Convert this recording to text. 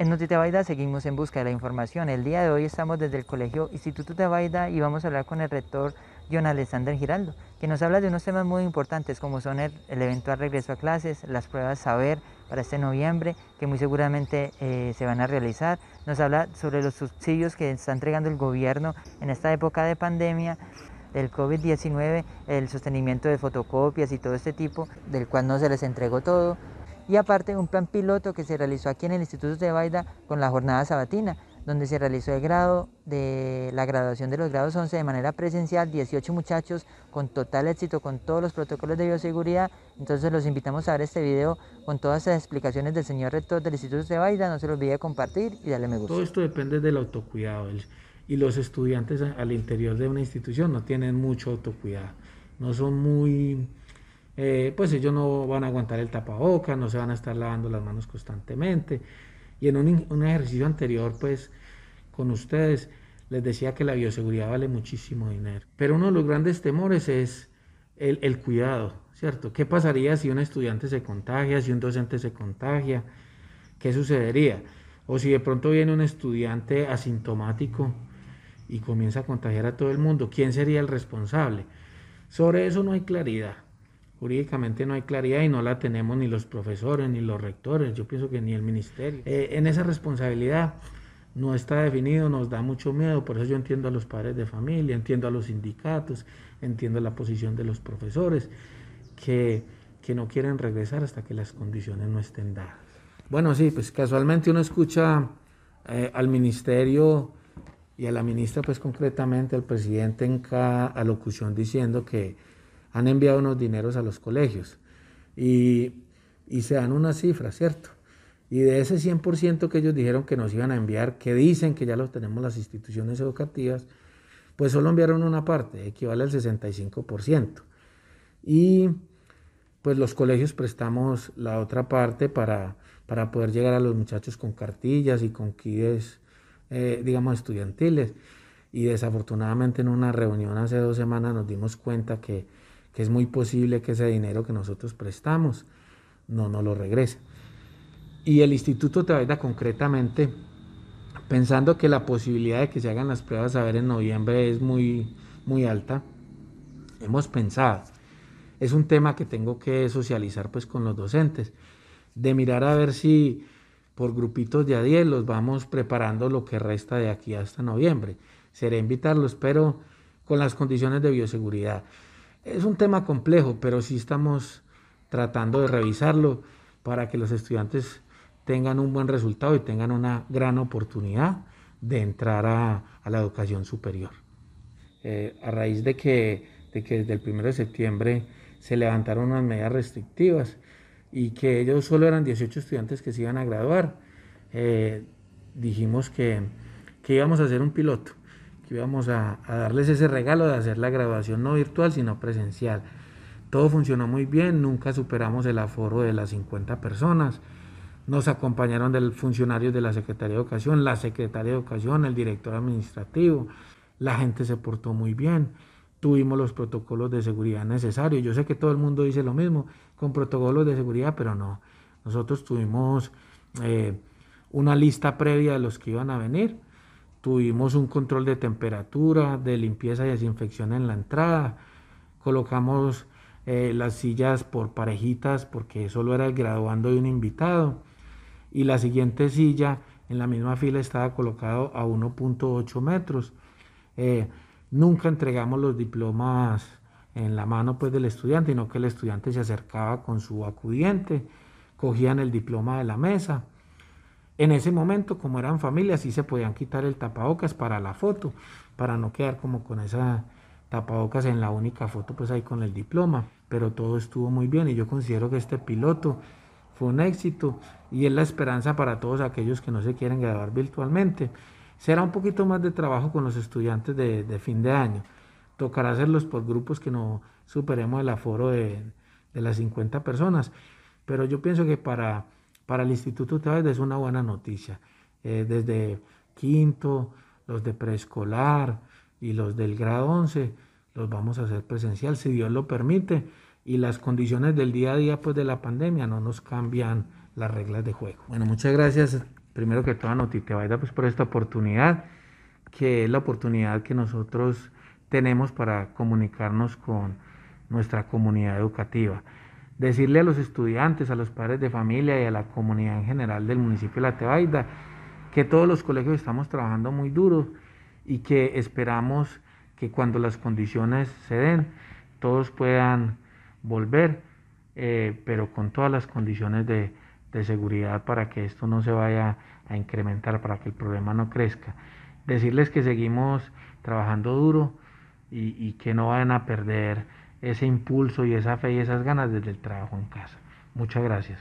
En Baida seguimos en busca de la información. El día de hoy estamos desde el Colegio Instituto Baida y vamos a hablar con el rector John Alexander Giraldo, que nos habla de unos temas muy importantes como son el, eventual regreso a clases, las pruebas saber para este noviembre, que muy seguramente eh, se van a realizar. Nos habla sobre los subsidios que está entregando el gobierno en esta época de pandemia del COVID-19, el sostenimiento de fotocopias y todo este tipo, del cual no se les entregó todo y aparte un plan piloto que se realizó aquí en el Instituto de Baida con la jornada sabatina, donde se realizó el grado de la graduación de los grados 11 de manera presencial, 18 muchachos con total éxito, con todos los protocolos de bioseguridad. Entonces los invitamos a ver este video con todas las explicaciones del señor rector del Instituto de Baida. No se lo olvide compartir y darle me gusta. Todo esto depende del autocuidado y los estudiantes al interior de una institución no tienen mucho autocuidado, no son muy eh, pues ellos no van a aguantar el tapaboca, no se van a estar lavando las manos constantemente. Y en un, ejercicio anterior, pues, con ustedes, les decía que la bioseguridad vale muchísimo dinero. Pero uno de los grandes temores es el, cuidado, ¿cierto? ¿Qué pasaría si un estudiante se contagia, si un docente se contagia? ¿Qué sucedería? O si de pronto viene un estudiante asintomático y comienza a contagiar a todo el mundo, ¿quién sería el responsable? Sobre eso no hay claridad. Jurídicamente no hay claridad y no la tenemos ni los profesores, ni los rectores, yo pienso que ni el ministerio. Eh, en esa responsabilidad no está definido, nos da mucho miedo, por eso yo entiendo a los padres de familia, entiendo a los sindicatos, entiendo la posición de los profesores, que, no quieren regresar hasta que las condiciones no estén dadas. Bueno, sí, pues casualmente uno escucha eh, al ministerio y a la ministra, pues concretamente al presidente en cada alocución diciendo que han enviado unos dineros a los colegios y, se dan una cifra, ¿cierto? Y de ese 100% que ellos dijeron que nos iban a enviar, que dicen que ya los tenemos las instituciones educativas, pues solo enviaron una parte, equivale al 65%. Y pues los colegios prestamos la otra parte para, para poder llegar a los muchachos con cartillas y con kids, eh, digamos, estudiantiles. Y desafortunadamente en una reunión hace dos semanas nos dimos cuenta que que es muy posible que ese dinero que nosotros prestamos no nos lo regrese. Y el Instituto Tebaida concretamente, pensando que la posibilidad de que se hagan las pruebas a ver en noviembre es muy, muy alta, hemos pensado, es un tema que tengo que socializar pues con los docentes, de mirar a ver si por grupitos de a 10 los vamos preparando lo que resta de aquí hasta noviembre. Seré invitarlos, pero con las condiciones de bioseguridad. Es un tema complejo, pero sí estamos tratando de revisarlo para que los estudiantes tengan un buen resultado y tengan una gran oportunidad de entrar a, la educación superior. Eh, a raíz de que, que desde el 1 de septiembre se levantaron unas medidas restrictivas y que ellos solo eran 18 estudiantes que se iban a graduar, eh, dijimos que, que íbamos a hacer un piloto que íbamos a, darles ese regalo de hacer la graduación no virtual, sino presencial. Todo funcionó muy bien, nunca superamos el aforo de las 50 personas. Nos acompañaron del funcionarios de la Secretaría de Educación, la secretaría de Educación, el director administrativo. La gente se portó muy bien. Tuvimos los protocolos de seguridad necesarios. Yo sé que todo el mundo dice lo mismo con protocolos de seguridad, pero no. Nosotros tuvimos eh, una lista previa de los que iban a venir tuvimos un control de temperatura, de limpieza y desinfección en la entrada, colocamos eh, las sillas por parejitas porque solo era el graduando de un invitado y la siguiente silla en la misma fila estaba colocado a 1.8 metros. Eh, nunca entregamos los diplomas en la mano pues del estudiante, sino que el estudiante se acercaba con su acudiente, cogían el diploma de la mesa en ese momento, como eran familias, sí se podían quitar el tapabocas para la foto, para no quedar como con esa tapabocas en la única foto, pues ahí con el diploma. Pero todo estuvo muy bien y yo considero que este piloto fue un éxito y es la esperanza para todos aquellos que no se quieren grabar virtualmente. Será un poquito más de trabajo con los estudiantes de, fin de año. Tocará hacerlos por grupos que no superemos el aforo de, de las 50 personas. Pero yo pienso que para para el Instituto Tebaida es una buena noticia. Eh, desde quinto, los de preescolar y los del grado 11, los vamos a hacer presencial, si Dios lo permite, y las condiciones del día a día pues, de la pandemia no nos cambian las reglas de juego. Bueno, muchas gracias, primero que todo, Noti Tebaida, pues, por esta oportunidad, que es la oportunidad que nosotros tenemos para comunicarnos con nuestra comunidad educativa decirle a los estudiantes, a los padres de familia y a la comunidad en general del municipio de La Tebaida que todos los colegios estamos trabajando muy duro y que esperamos que cuando las condiciones se den, todos puedan volver, eh, pero con todas las condiciones de, seguridad para que esto no se vaya a incrementar, para que el problema no crezca. Decirles que seguimos trabajando duro y, y que no vayan a perder ese impulso y esa fe y esas ganas desde el trabajo en casa. Muchas gracias.